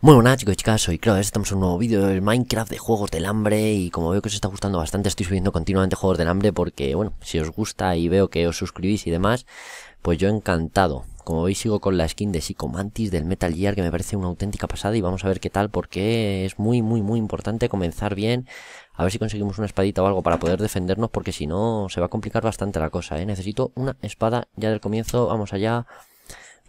Muy buenas chicos y chicas, soy estamos en un nuevo vídeo del Minecraft de Juegos del Hambre y como veo que os está gustando bastante estoy subiendo continuamente Juegos del Hambre porque, bueno, si os gusta y veo que os suscribís y demás, pues yo encantado. Como veis sigo con la skin de Mantis del Metal Gear que me parece una auténtica pasada y vamos a ver qué tal porque es muy muy muy importante comenzar bien, a ver si conseguimos una espadita o algo para poder defendernos porque si no se va a complicar bastante la cosa, ¿eh? Necesito una espada ya del comienzo, vamos allá,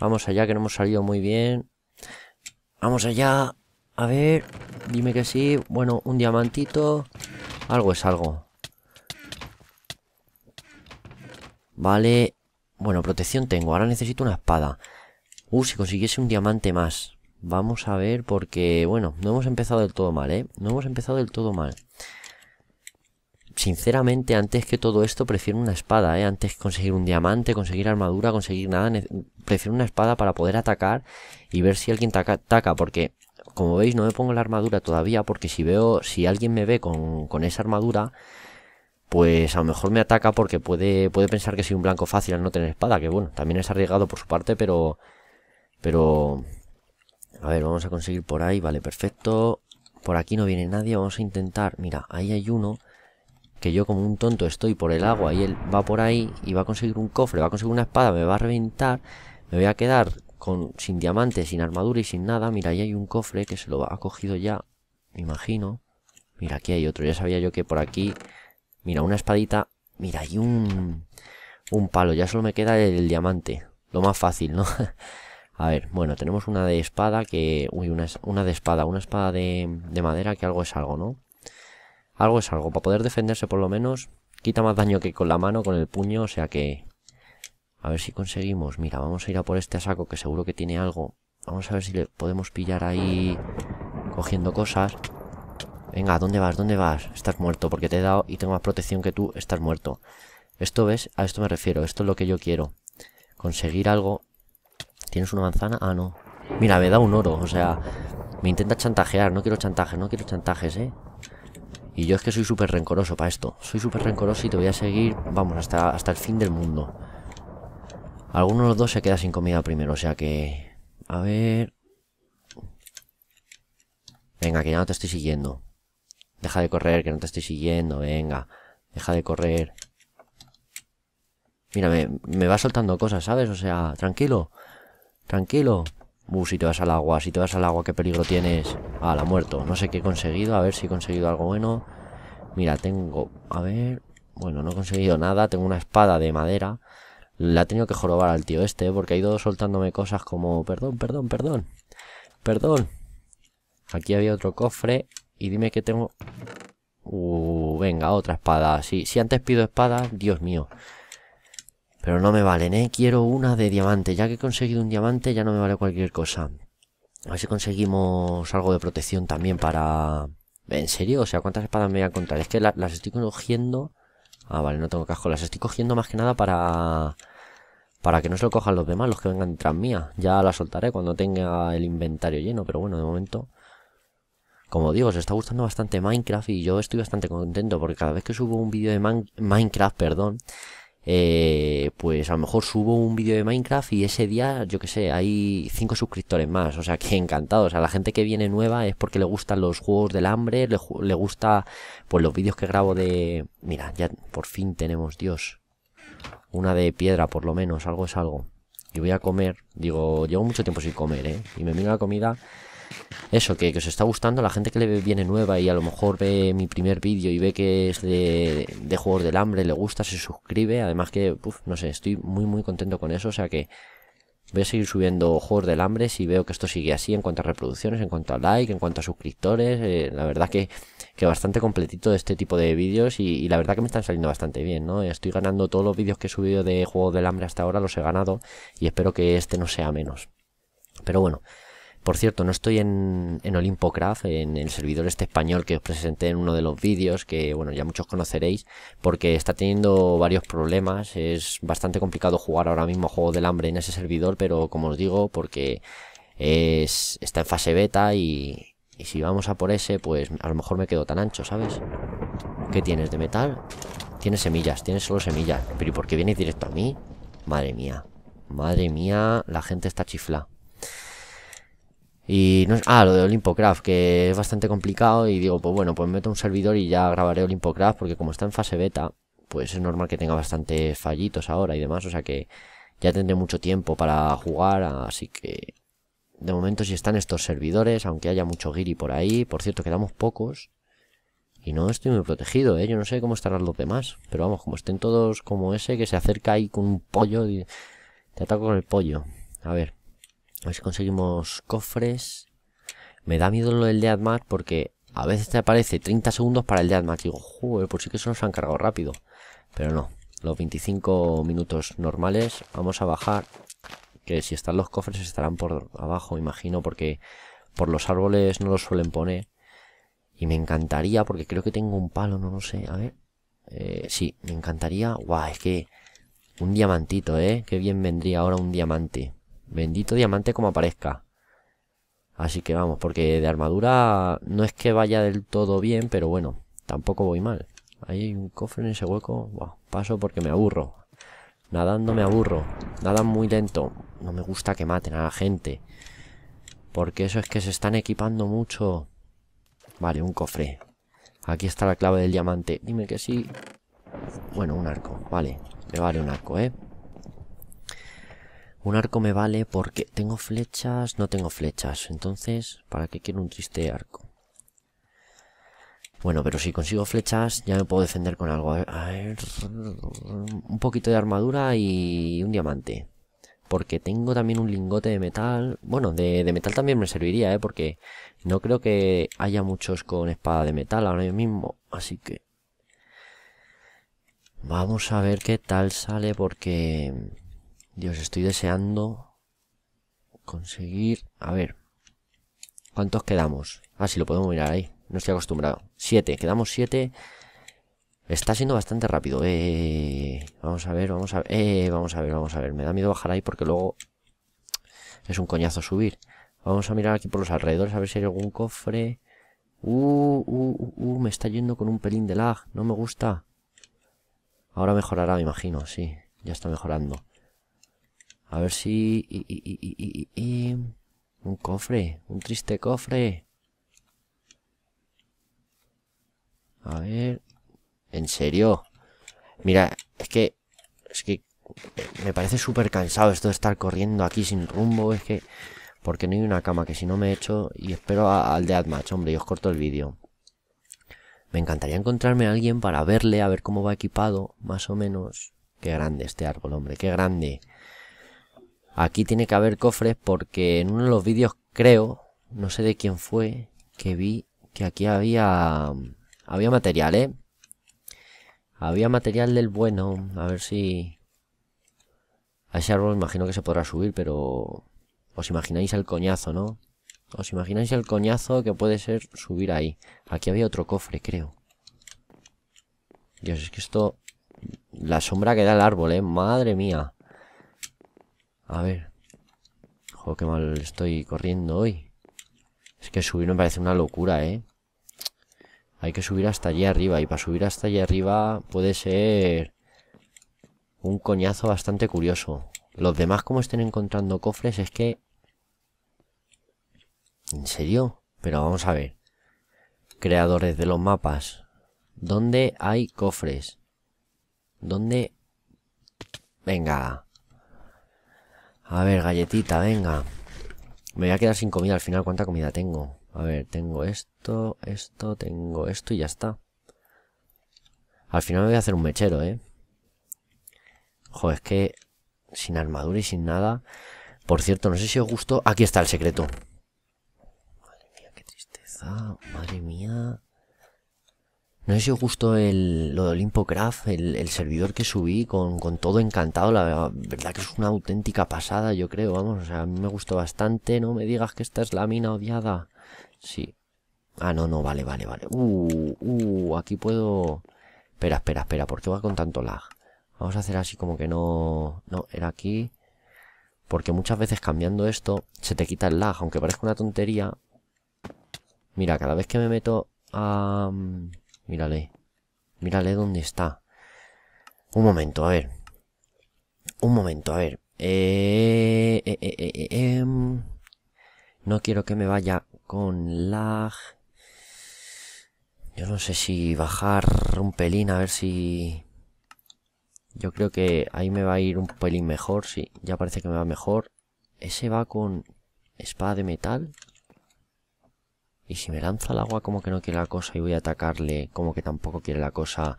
vamos allá que no hemos salido muy bien... Vamos allá. A ver, dime que sí. Bueno, un diamantito. Algo es algo. Vale. Bueno, protección tengo. Ahora necesito una espada. Uh, si consiguiese un diamante más. Vamos a ver porque, bueno, no hemos empezado del todo mal, ¿eh? No hemos empezado del todo mal sinceramente, antes que todo esto, prefiero una espada, ¿eh? Antes que conseguir un diamante, conseguir armadura, conseguir nada, prefiero una espada para poder atacar y ver si alguien ataca, porque como veis no me pongo la armadura todavía porque si veo, si alguien me ve con, con, esa armadura, pues a lo mejor me ataca porque puede, puede pensar que soy un blanco fácil al no tener espada, que bueno, también es arriesgado por su parte, pero... Pero... A ver, vamos a conseguir por ahí, vale, perfecto. Por aquí no viene nadie, vamos a intentar... Mira, ahí hay uno que yo como un tonto estoy por el agua y él va por ahí y va a conseguir un cofre, va a conseguir una espada, me va a reventar, me voy a quedar con, sin diamantes, sin armadura y sin nada. Mira, ahí hay un cofre que se lo ha cogido ya, me imagino. Mira, aquí hay otro, ya sabía yo que por aquí... Mira, una espadita, mira, hay un, un palo, ya solo me queda el, diamante. Lo más fácil, ¿no? a ver, bueno, tenemos una de espada que... Uy, una, una de espada, una espada de madera que algo es algo, ¿no? Algo es algo. Para poder defenderse por lo menos. Quita más daño que con la mano, con el puño. O sea que... A ver si conseguimos. Mira, vamos a ir a por este saco que seguro que tiene algo. Vamos a ver si le podemos pillar ahí cogiendo cosas. Venga, ¿dónde vas? ¿Dónde vas? Estás muerto porque te he dado y tengo más protección que tú. Estás muerto. Esto ves, a esto me refiero. Esto es lo que yo quiero. Conseguir algo. ¿Tienes una manzana? Ah, no. Mira, me da un oro. O sea, me intenta chantajear. No quiero chantajes, no quiero chantajes, ¿eh? Y yo es que soy súper rencoroso para esto. Soy súper rencoroso y te voy a seguir, vamos, hasta, hasta el fin del mundo. Alguno los dos se queda sin comida primero, o sea que... A ver... Venga, que ya no te estoy siguiendo. Deja de correr, que no te estoy siguiendo, venga. Deja de correr. Mira, me, me va soltando cosas, ¿sabes? O sea, tranquilo. Tranquilo. Uh, si te vas al agua, si te vas al agua, qué peligro tienes. Ah, la muerto. No sé qué he conseguido, a ver si he conseguido algo bueno. Mira, tengo... A ver... Bueno, no he conseguido nada. Tengo una espada de madera. La he tenido que jorobar al tío este, porque ha ido soltándome cosas como... Perdón, perdón, perdón. Perdón. Aquí había otro cofre. Y dime que tengo... Uh, venga, otra espada. Si, si antes pido espada, Dios mío. Pero no me valen, ¿eh? Quiero una de diamante. Ya que he conseguido un diamante, ya no me vale cualquier cosa. A ver si conseguimos algo de protección también para... ¿En serio? O sea, ¿cuántas espadas me voy a encontrar? Es que las estoy cogiendo... Ah, vale, no tengo casco. Las estoy cogiendo más que nada para... Para que no se lo cojan los demás, los que vengan tras mía. Ya la soltaré cuando tenga el inventario lleno, pero bueno, de momento... Como digo, se está gustando bastante Minecraft y yo estoy bastante contento porque cada vez que subo un vídeo de Minecraft, perdón, eh, pues a lo mejor subo un vídeo de Minecraft y ese día, yo que sé, hay 5 suscriptores más. O sea, que encantado. O sea, la gente que viene nueva es porque le gustan los juegos del hambre, le, gusta, pues los vídeos que grabo de... Mira, ya por fin tenemos, Dios. Una de piedra, por lo menos, algo es algo. Y voy a comer. Digo, llevo mucho tiempo sin comer, ¿eh? Y me mira la comida eso, que, que, os está gustando, la gente que le viene nueva y a lo mejor ve mi primer vídeo y ve que es de, de juegos del hambre, le gusta, se suscribe, además que, no sé, estoy muy muy contento con eso, o sea que voy a seguir subiendo juegos del hambre si veo que esto sigue así en cuanto a reproducciones, en cuanto a like, en cuanto a suscriptores, eh, la verdad que, que bastante completito este tipo de vídeos y, y, la verdad que me están saliendo bastante bien, ¿no? Estoy ganando todos los vídeos que he subido de juegos del hambre hasta ahora, los he ganado y espero que este no sea menos. Pero bueno, por cierto, no estoy en, en OlimpoCraft, en el servidor este español que os presenté en uno de los vídeos, que bueno, ya muchos conoceréis, porque está teniendo varios problemas. Es bastante complicado jugar ahora mismo Juego del Hambre en ese servidor, pero como os digo, porque es, está en fase beta y, y si vamos a por ese, pues a lo mejor me quedo tan ancho, ¿sabes? ¿Qué tienes de metal? Tienes semillas, tienes solo semillas. Pero ¿y por qué vienes directo a mí? Madre mía. Madre mía, la gente está chiflada y no, ah, lo de Olympocraft, que es bastante complicado y digo, pues bueno, pues meto un servidor y ya grabaré Olympocraft porque como está en fase beta, pues es normal que tenga bastantes fallitos ahora y demás, o sea que ya tendré mucho tiempo para jugar, así que de momento si están estos servidores, aunque haya mucho giri por ahí, por cierto, quedamos pocos. Y no estoy muy protegido, ¿eh? Yo no sé cómo estarán los demás. Pero vamos, como estén todos como ese que se acerca ahí con un pollo. Y... Te ataco con el pollo. A ver. A ver si conseguimos cofres. Me da miedo lo del Deathmatch porque a veces te aparece 30 segundos para el Deathmatch. Digo, joder, por pues sí que eso nos han cargado rápido. Pero no, los 25 minutos normales. Vamos a bajar. Que si están los cofres estarán por abajo, imagino, porque por los árboles no los suelen poner. Y me encantaría, porque creo que tengo un palo, no lo sé. A ver. Eh, sí, me encantaría. Guau, es que un diamantito, ¿eh? Qué bien vendría ahora un diamante. Bendito diamante como aparezca. Así que vamos, porque de armadura no es que vaya del todo bien, pero bueno, tampoco voy mal. Ahí hay un cofre en ese hueco. paso porque me aburro. Nadando me aburro. Nadan muy lento. No me gusta que maten a la gente. Porque eso es que se están equipando mucho. Vale, un cofre. Aquí está la clave del diamante. Dime que sí. Bueno, un arco. Vale, le vale un arco, ¿eh? Un arco me vale porque tengo flechas, no tengo flechas. Entonces, ¿para qué quiero un triste arco? Bueno, pero si consigo flechas ya me puedo defender con algo. A ver, un poquito de armadura y un diamante. Porque tengo también un lingote de metal. Bueno, de, de metal también me serviría, ¿eh? Porque no creo que haya muchos con espada de metal ahora mismo. Así que... Vamos a ver qué tal sale porque... Dios, estoy deseando conseguir... A ver. ¿Cuántos quedamos? Ah, sí, lo podemos mirar ahí. No estoy acostumbrado. Siete. Quedamos siete. Está siendo bastante rápido. Eh, vamos a ver, vamos a ver. Eh, vamos a ver, vamos a ver. Me da miedo bajar ahí porque luego es un coñazo subir. Vamos a mirar aquí por los alrededores a ver si hay algún cofre. uh, uh, uh, uh me está yendo con un pelín de lag. No me gusta. Ahora mejorará, me imagino. Sí, ya está mejorando. A ver si... un cofre, un triste cofre. A ver... ¿En serio? Mira, es que... Es que... Me parece súper cansado esto de estar corriendo aquí sin rumbo. Es que... Porque no hay una cama que si no me echo... Y espero al de Admatch, hombre. Y os corto el vídeo. Me encantaría encontrarme a alguien para verle, a ver cómo va equipado, más o menos. Qué grande este árbol, hombre, qué grande. Aquí tiene que haber cofres porque en uno de los vídeos creo, no sé de quién fue, que vi que aquí había, había material, ¿eh? Había material del bueno, a ver si... A ese árbol imagino que se podrá subir, pero... Os imagináis el coñazo, ¿no? Os imagináis el coñazo que puede ser subir ahí. Aquí había otro cofre, creo. Dios, es que esto... La sombra que da el árbol, ¿eh? Madre mía. A ver. Joder, qué mal estoy corriendo hoy. Es que subir me parece una locura, ¿eh? Hay que subir hasta allí arriba. Y para subir hasta allí arriba puede ser un coñazo bastante curioso. Los demás como estén encontrando cofres es que... ¿En serio? Pero vamos a ver. Creadores de los mapas. ¿Dónde hay cofres? ¿Dónde... Venga. A ver, galletita, venga. Me voy a quedar sin comida al final. ¿Cuánta comida tengo? A ver, tengo esto, esto, tengo esto y ya está. Al final me voy a hacer un mechero, ¿eh? Joder, es que sin armadura y sin nada. Por cierto, no sé si os gustó. Aquí está el secreto. Madre mía, qué tristeza. Madre mía. No sé si os gustó el, lo de Olimpocraft, el, el servidor que subí con, todo encantado. La verdad que es una auténtica pasada, yo creo. Vamos, o sea, a mí me gustó bastante. No me digas que esta es la mina odiada. Sí. Ah, no, no, vale, vale, vale. Uh, uh, aquí puedo... Espera, espera, espera, ¿por qué va con tanto lag? Vamos a hacer así como que no... No, era aquí. Porque muchas veces cambiando esto se te quita el lag, aunque parezca una tontería. Mira, cada vez que me meto a... Mm, Mírale. Mírale dónde está. Un momento, a ver. Un momento, a ver. Eh, eh, eh, em. no quiero que me vaya con lag. Yo no sé si bajar un pelín, a ver si... Yo creo que ahí me va a ir un pelín mejor, sí. Ya parece que me va mejor. Ese va con espada de metal. Y si me lanza el agua como que no quiere la cosa y voy a atacarle como que tampoco quiere la cosa.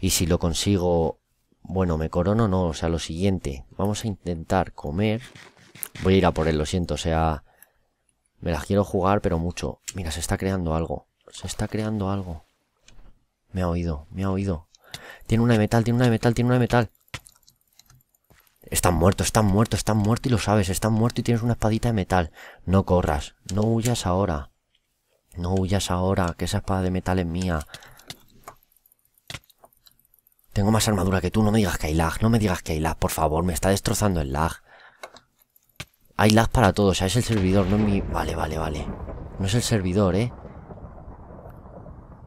Y si lo consigo... Bueno, me corono no, o sea, lo siguiente. Vamos a intentar comer. Voy a ir a por él, lo siento, o sea... Me las quiero jugar, pero mucho. Mira, se está creando algo. Se está creando algo. Me ha oído, me ha oído. Tiene una de metal, tiene una de metal, tiene una de metal. Están muertos, están muertos, están muertos y lo sabes. Están muertos y tienes una espadita de metal. No corras, no huyas ahora. No huyas ahora, que esa espada de metal es mía. Tengo más armadura que tú, no me digas que hay lag, no me digas que hay lag, por favor, me está destrozando el lag. Hay lag para todos, o sea, es el servidor, no es mi... Vale, vale, vale. No es el servidor, ¿eh?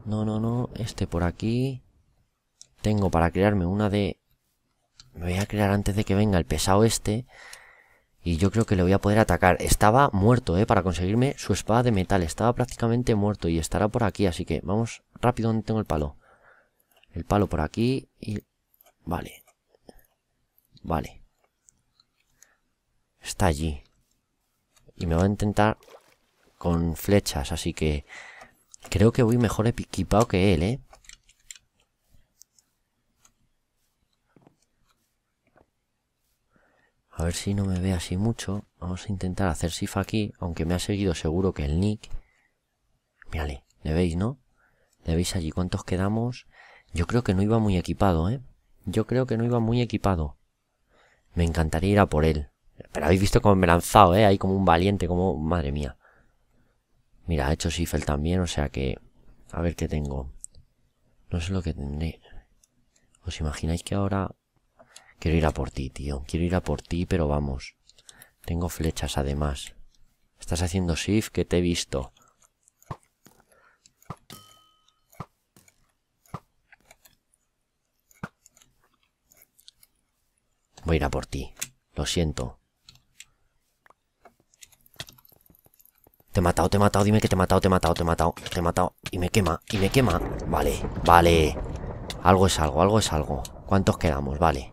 No, no, no, este por aquí. Tengo para crearme una de... Me voy a crear antes de que venga el pesado este... Y yo creo que le voy a poder atacar. Estaba muerto, ¿eh? Para conseguirme su espada de metal. Estaba prácticamente muerto y estará por aquí. Así que vamos rápido donde tengo el palo. El palo por aquí y... Vale. Vale. Está allí. Y me va a intentar con flechas. Así que creo que voy mejor equipado que él, ¿eh? A ver si no me ve así mucho. Vamos a intentar hacer SIF aquí, aunque me ha seguido seguro que el Nick. Mírale, le veis, ¿no? Le veis allí cuántos quedamos. Yo creo que no iba muy equipado, ¿eh? Yo creo que no iba muy equipado. Me encantaría ir a por él. Pero habéis visto cómo me ha lanzado, ¿eh? Ahí como un valiente, como... Madre mía. Mira, ha hecho el también, o sea que... A ver qué tengo. No sé lo que tendré. ¿Os imagináis que ahora Quiero ir a por ti, tío. Quiero ir a por ti, pero vamos. Tengo flechas además. Estás haciendo shift que te he visto. Voy a ir a por ti. Lo siento. Te he matado, te he matado, dime que te he matado, te he matado, te he matado, te he matado. Y me quema, y me quema. Vale, vale. Algo es algo, algo es algo. ¿Cuántos quedamos? Vale.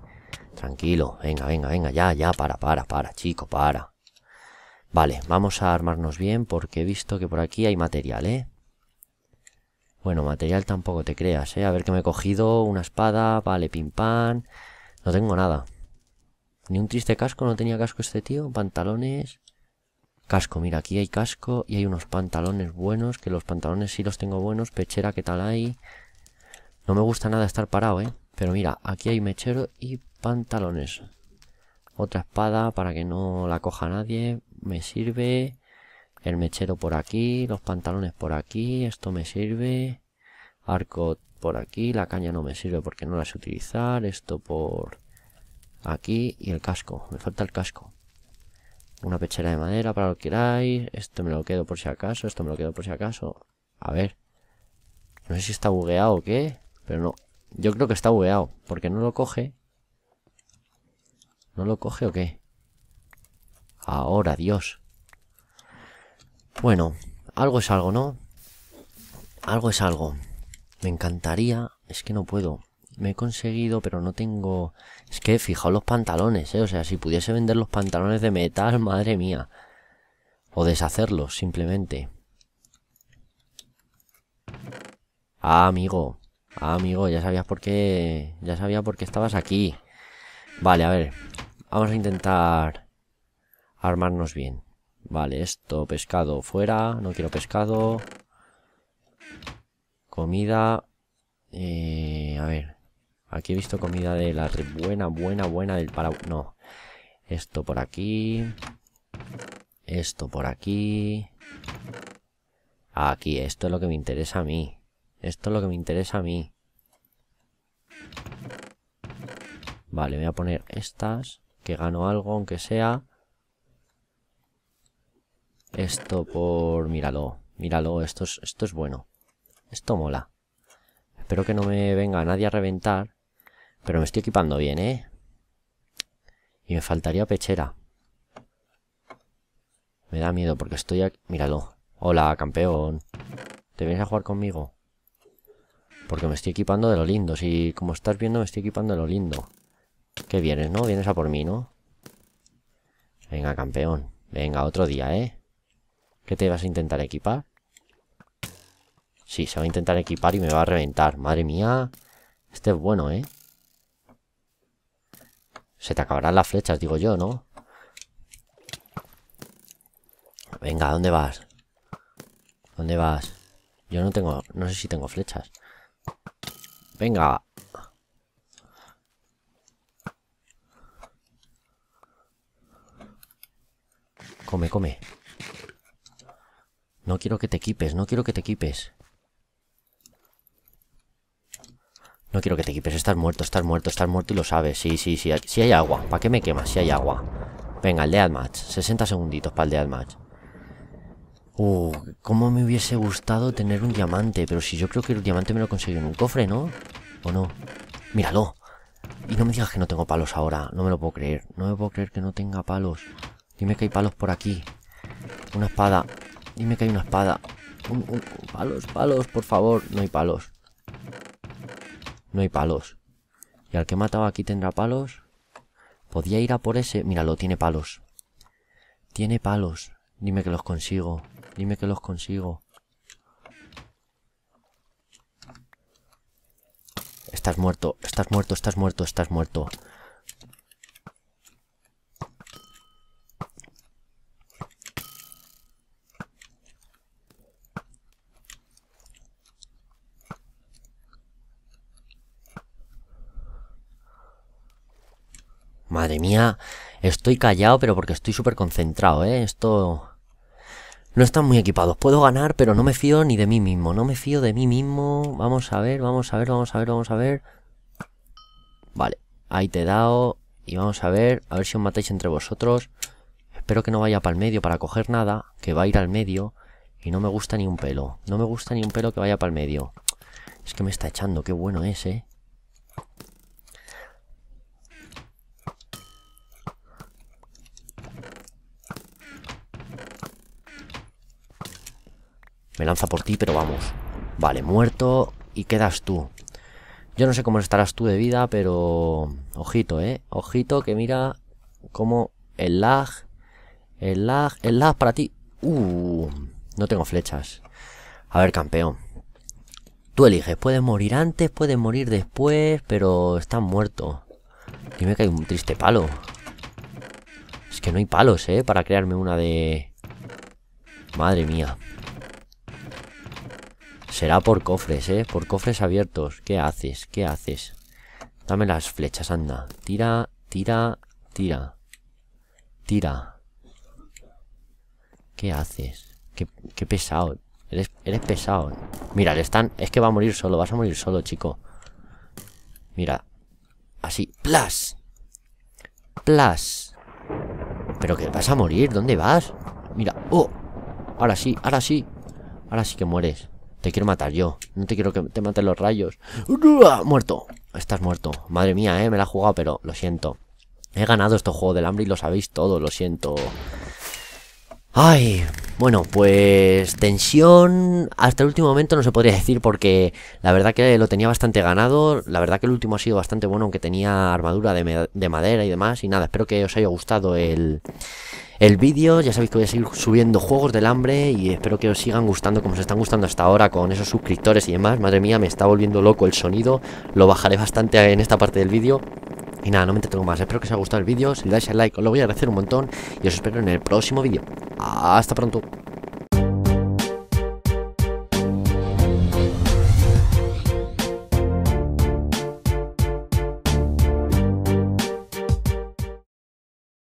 Tranquilo, venga, venga, venga, ya, ya, para, para, para, chico, para. Vale, vamos a armarnos bien porque he visto que por aquí hay material, ¿eh? Bueno, material tampoco te creas, ¿eh? A ver que me he cogido una espada, vale, pim pam. No tengo nada. Ni un triste casco, no tenía casco este tío. Pantalones. Casco, mira, aquí hay casco y hay unos pantalones buenos, que los pantalones sí los tengo buenos. Pechera, ¿qué tal hay? No me gusta nada estar parado, ¿eh? Pero mira, aquí hay mechero y pantalones. Otra espada para que no la coja nadie. Me sirve. El mechero por aquí. Los pantalones por aquí. Esto me sirve. Arco por aquí. La caña no me sirve porque no la sé utilizar. Esto por aquí. Y el casco. Me falta el casco. Una pechera de madera para lo que queráis. Esto me lo quedo por si acaso. Esto me lo quedo por si acaso. A ver. No sé si está bugueado o qué. Pero no. Yo creo que está bugueado. Porque no lo coge. ¿No lo coge o qué? Ahora, Dios. Bueno, algo es algo, ¿no? Algo es algo. Me encantaría... Es que no puedo. Me he conseguido, pero no tengo... Es que fijaos los pantalones, ¿eh? O sea, si pudiese vender los pantalones de metal, madre mía. O deshacerlos, simplemente. Ah, amigo. Ah, amigo, ya sabías por qué... Ya sabía por qué estabas aquí. Vale, a ver. Vamos a intentar armarnos bien. Vale, esto, pescado fuera. No quiero pescado. Comida. Eh, a ver. Aquí he visto comida de la buena, buena, buena del para... No. Esto por aquí. Esto por aquí. Aquí, esto es lo que me interesa a mí. Esto es lo que me interesa a mí. Vale, voy a poner estas que gano algo, aunque sea. Esto por... Míralo, míralo, esto es, esto es bueno. Esto mola. Espero que no me venga nadie a reventar. Pero me estoy equipando bien, ¿eh? Y me faltaría pechera. Me da miedo porque estoy aquí... Míralo. Hola, campeón. ¿Te vienes a jugar conmigo? Porque me estoy equipando de lo lindo. Si, como estás viendo, me estoy equipando de lo lindo. ¿Qué vienes, no? Vienes a por mí, ¿no? Venga, campeón. Venga, otro día, ¿eh? ¿Qué te vas a intentar equipar? Sí, se va a intentar equipar y me va a reventar. Madre mía. Este es bueno, ¿eh? Se te acabarán las flechas, digo yo, ¿no? Venga, ¿dónde vas? ¿Dónde vas? Yo no tengo... No sé si tengo flechas. Venga. Come, come. No quiero que te equipes, no quiero que te equipes. No quiero que te equipes, estás muerto, estás muerto, estás muerto y lo sabes. Sí, sí, sí. Si hay agua, ¿para qué me quemas? Si hay agua. Venga, el deathmatch. 60 segunditos para el deathmatch. Uh, cómo me hubiese gustado tener un diamante. Pero si yo creo que el diamante me lo conseguí en un cofre, ¿no? ¿O no? Míralo. Y no me digas que no tengo palos ahora. No me lo puedo creer. No me puedo creer que no tenga palos. Dime que hay palos por aquí. Una espada. Dime que hay una espada. palos, palos, por favor. No hay palos. No hay palos. Y al que he matado aquí tendrá palos. Podía ir a por ese. Míralo, tiene palos. Tiene palos. Dime que los consigo. Dime que los consigo. Estás muerto, estás muerto, estás muerto, estás muerto. Madre mía, estoy callado, pero porque estoy súper concentrado, ¿eh? Esto... No están muy equipados. Puedo ganar, pero no me fío ni de mí mismo. No me fío de mí mismo. Vamos a ver, vamos a ver, vamos a ver, vamos a ver. Vale, ahí te he dado. Y vamos a ver, a ver si os matáis entre vosotros. Espero que no vaya para el medio para coger nada, que va a ir al medio. Y no me gusta ni un pelo. No me gusta ni un pelo que vaya para el medio. Es que me está echando, qué bueno es, ¿eh? Me lanza por ti, pero vamos. Vale, muerto. Y quedas tú. Yo no sé cómo estarás tú de vida, pero... Ojito, ¿eh? Ojito que mira cómo el lag... El lag... El lag para ti... Uh, no tengo flechas. A ver, campeón. Tú eliges. Puedes morir antes, puedes morir después, pero estás muerto. Y me cae un triste palo. Es que no hay palos, ¿eh? Para crearme una de... Madre mía. Será por cofres, ¿eh? Por cofres abiertos. ¿Qué haces? ¿Qué haces? Dame las flechas, anda. Tira, tira, tira. Tira. ¿Qué haces? Qué, pesado. Eres, eres pesado. Mira, le están... Es que va a morir solo. Vas a morir solo, chico. Mira. Así. ¡Plas! ¡Plas! ¿Pero que vas a morir? ¿Dónde vas? Mira. ¡Oh! Ahora sí, ahora sí. Ahora sí que mueres. Te quiero matar yo. No te quiero que te maten los rayos. Muerto. Estás muerto. Madre mía, eh. Me la he jugado, pero lo siento. He ganado este juego del hambre y lo sabéis todo. Lo siento. Ay, bueno, pues tensión hasta el último momento no se podría decir porque la verdad que lo tenía bastante ganado, la verdad que el último ha sido bastante bueno aunque tenía armadura de madera y demás y nada, espero que os haya gustado el, el vídeo. Ya sabéis que voy a seguir subiendo juegos del hambre y espero que os sigan gustando como os están gustando hasta ahora con esos suscriptores y demás. Madre mía, me está volviendo loco el sonido. Lo bajaré bastante en esta parte del vídeo. Y nada, no me entretengo más. Espero que os haya gustado el vídeo. Si le dais el like, os lo voy a agradecer un montón. Y os espero en el próximo vídeo. Hasta pronto.